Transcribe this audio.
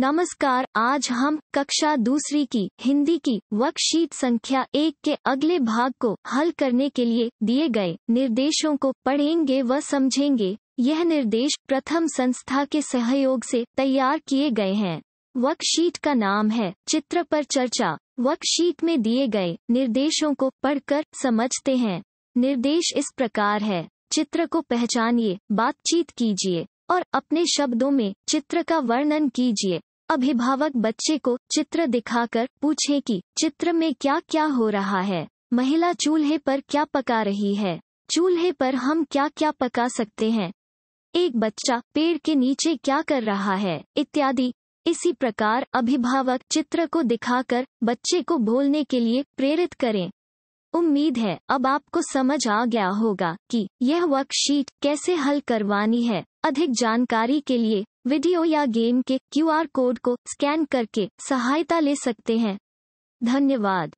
नमस्कार आज हम कक्षा दूसरी की हिंदी की वर्कशीट संख्या एक के अगले भाग को हल करने के लिए दिए गए निर्देशों को पढ़ेंगे व समझेंगे यह निर्देश प्रथम संस्था के सहयोग से तैयार किए गए हैं वर्कशीट का नाम है चित्र पर चर्चा वर्कशीट में दिए गए निर्देशों को पढ़कर समझते हैं निर्देश इस प्रकार है चित्र को पहचानिए बातचीत कीजिए और अपने शब्दों में चित्र का वर्णन कीजिए अभिभावक बच्चे को चित्र दिखाकर पूछे कि चित्र में क्या क्या हो रहा है महिला चूल्हे पर क्या पका रही है चूल्हे पर हम क्या क्या पका सकते हैं एक बच्चा पेड़ के नीचे क्या कर रहा है इत्यादि इसी प्रकार अभिभावक चित्र को दिखाकर बच्चे को बोलने के लिए प्रेरित करें उम्मीद है अब आपको समझ आ गया होगा कि यह वर्कशीट कैसे हल करवानी है अधिक जानकारी के लिए वीडियो या गेम के क्यूआर कोड को स्कैन करके सहायता ले सकते हैं धन्यवाद